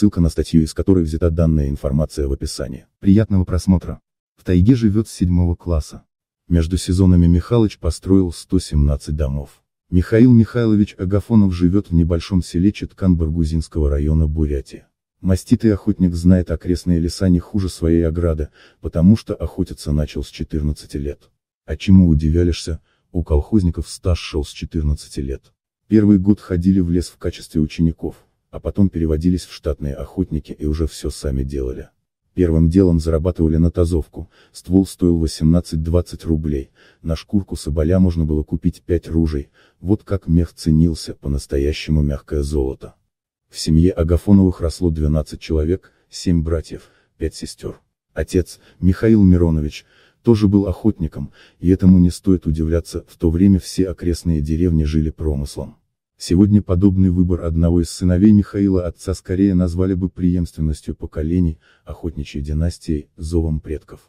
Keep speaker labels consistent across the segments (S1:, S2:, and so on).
S1: ссылка на статью, из которой взята данная информация в описании. Приятного просмотра. В тайге живет с седьмого класса. Между сезонами Михалыч построил 117 домов. Михаил Михайлович Агафонов живет в небольшом селе Четкан Баргузинского района Бурятия. Маститый охотник знает окрестные леса не хуже своей ограды, потому что охотиться начал с 14 лет. А чему удивляешься, у колхозников стаж шел с 14 лет. Первый год ходили в лес в качестве учеников а потом переводились в штатные охотники и уже все сами делали. Первым делом зарабатывали на тазовку, ствол стоил 18-20 рублей, на шкурку соболя можно было купить 5 ружей, вот как мех ценился, по-настоящему мягкое золото. В семье Агафоновых росло 12 человек, 7 братьев, 5 сестер. Отец, Михаил Миронович, тоже был охотником, и этому не стоит удивляться, в то время все окрестные деревни жили промыслом. Сегодня подобный выбор одного из сыновей Михаила отца скорее назвали бы преемственностью поколений, охотничьей династией, зовом предков.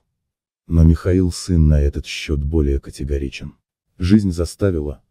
S1: Но Михаил сын на этот счет более категоричен. Жизнь заставила.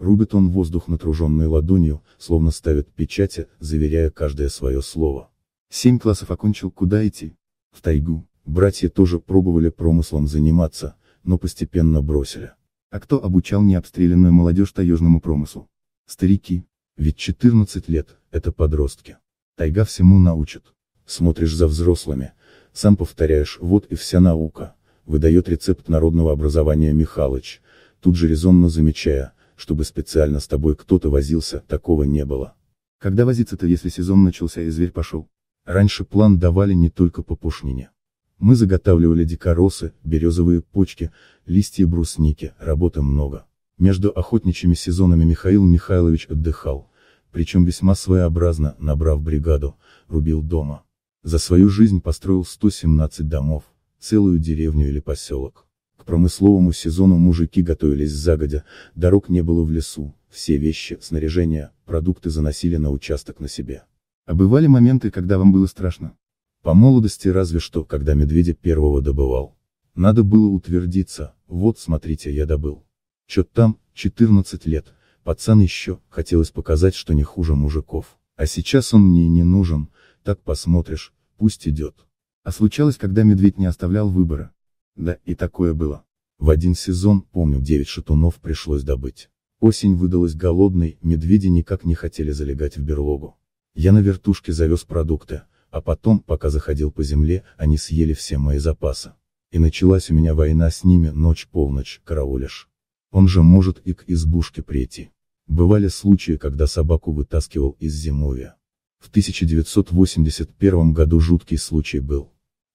S1: Рубит он воздух натруженной ладонью, словно ставит печати, заверяя каждое свое слово. Семь классов окончил куда идти? В тайгу. Братья тоже пробовали промыслом заниматься, но постепенно бросили. А кто обучал необстрелянную молодежь таежному промыслу? Старики, ведь 14 лет, это подростки. Тайга всему научит. Смотришь за взрослыми, сам повторяешь, вот и вся наука, выдает рецепт народного образования Михалыч, тут же резонно замечая, чтобы специально с тобой кто-то возился, такого не было. Когда возиться-то, если сезон начался и зверь пошел? Раньше план давали не только по пушнине. Мы заготавливали дикоросы, березовые почки, листья брусники, работы много. Между охотничьими сезонами Михаил Михайлович отдыхал, причем весьма своеобразно, набрав бригаду, рубил дома. За свою жизнь построил 117 домов, целую деревню или поселок. К промысловому сезону мужики готовились загодя, дорог не было в лесу, все вещи, снаряжение, продукты заносили на участок на себе. А бывали моменты, когда вам было страшно? По молодости разве что, когда медведя первого добывал. Надо было утвердиться, вот смотрите я добыл. Чё там, 14 лет, пацан еще, хотелось показать, что не хуже мужиков. А сейчас он мне не нужен, так посмотришь, пусть идет. А случалось, когда медведь не оставлял выбора. Да, и такое было. В один сезон, помню, 9 шатунов пришлось добыть. Осень выдалась голодной, медведи никак не хотели залегать в берлогу. Я на вертушке завез продукты, а потом, пока заходил по земле, они съели все мои запасы. И началась у меня война с ними, ночь-полночь, караулишь. Он же может и к избушке прийти. Бывали случаи, когда собаку вытаскивал из зимовья. В 1981 году жуткий случай был.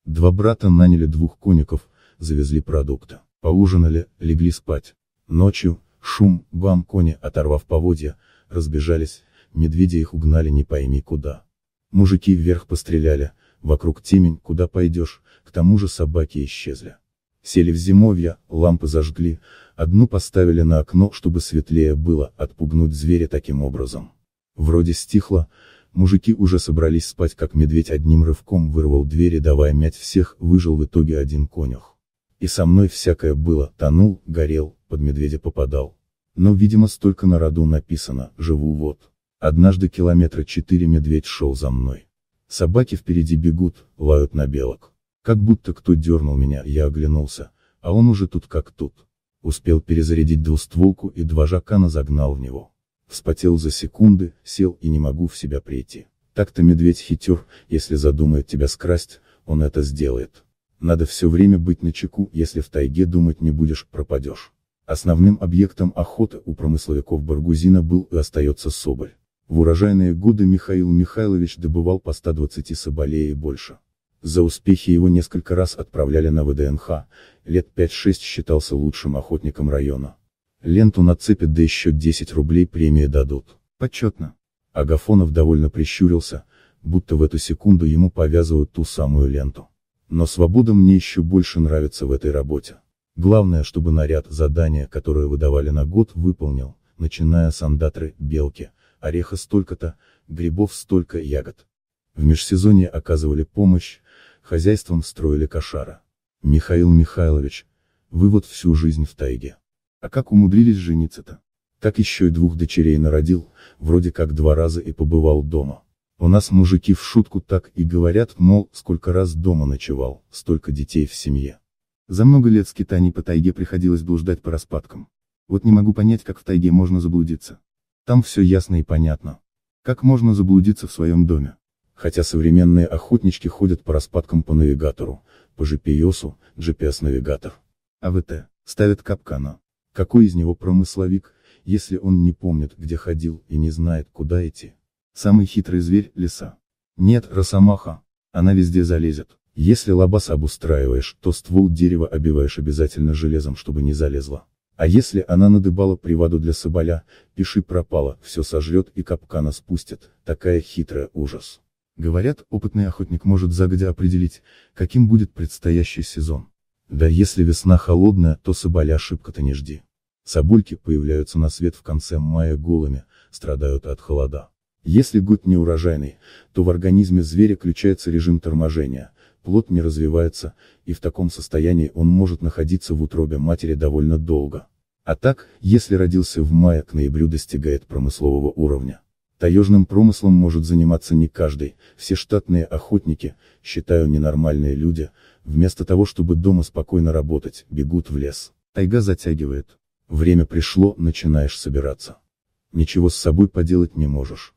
S1: Два брата наняли двух коников, завезли продукта, поужинали, легли спать. Ночью, шум, бам, кони, оторвав поводья, разбежались, медведи их угнали не пойми куда. Мужики вверх постреляли, вокруг темень, куда пойдешь, к тому же собаки исчезли. Сели в зимовье, лампы зажгли, одну поставили на окно, чтобы светлее было, отпугнуть зверя таким образом. Вроде стихло, мужики уже собрались спать, как медведь одним рывком вырвал двери, давая мять всех, выжил в итоге один конюх. И со мной всякое было, тонул, горел, под медведя попадал. Но, видимо, столько на роду написано, живу вот. Однажды километра четыре медведь шел за мной. Собаки впереди бегут, лают на белок. Как будто кто дернул меня, я оглянулся, а он уже тут как тут. Успел перезарядить двустволку и два жакана загнал в него. Вспотел за секунды, сел и не могу в себя прийти. Так-то медведь хитер, если задумает тебя скрасть, он это сделает. Надо все время быть начеку, если в тайге думать не будешь, пропадешь. Основным объектом охоты у промысловиков Баргузина был и остается соболь. В урожайные годы Михаил Михайлович добывал по 120 соболей и больше. За успехи его несколько раз отправляли на ВДНХ, лет 5-6 считался лучшим охотником района. Ленту нацепят да еще 10 рублей премии дадут. Почетно. Агафонов довольно прищурился, будто в эту секунду ему повязывают ту самую ленту. Но свобода мне еще больше нравится в этой работе. Главное, чтобы наряд задания, которое выдавали на год, выполнил, начиная с андатры, белки, ореха столько-то, грибов столько, ягод. В межсезонье оказывали помощь, хозяйством строили кошара. Михаил Михайлович, вы вот всю жизнь в тайге. А как умудрились жениться-то? Так еще и двух дочерей народил, вроде как два раза и побывал дома. У нас мужики в шутку так и говорят, мол, сколько раз дома ночевал, столько детей в семье. За много лет скитаний по тайге приходилось блуждать по распадкам. Вот не могу понять, как в тайге можно заблудиться. Там все ясно и понятно. Как можно заблудиться в своем доме? Хотя современные охотнички ходят по распадкам по навигатору, по GPS, GPS-навигатор. АВТ, ставят капкана. Какой из него промысловик, если он не помнит, где ходил и не знает, куда идти? Самый хитрый зверь – лиса. Нет, росомаха. Она везде залезет. Если лабаса обустраиваешь, то ствол дерева обиваешь обязательно железом, чтобы не залезла. А если она надыбала приводу для соболя, пиши пропала, все сожрет и капкана спустит, такая хитрая ужас. Говорят, опытный охотник может загодя определить, каким будет предстоящий сезон. Да если весна холодная, то соболя ошибка-то не жди. Собольки появляются на свет в конце мая голыми, страдают от холода. Если год неурожайный, то в организме зверя включается режим торможения, плод не развивается, и в таком состоянии он может находиться в утробе матери довольно долго. А так, если родился в мае, к ноябрю достигает промыслового уровня. Таежным промыслом может заниматься не каждый, все штатные охотники, считаю ненормальные люди, вместо того чтобы дома спокойно работать, бегут в лес. Тайга затягивает. Время пришло, начинаешь собираться. Ничего с собой поделать не можешь.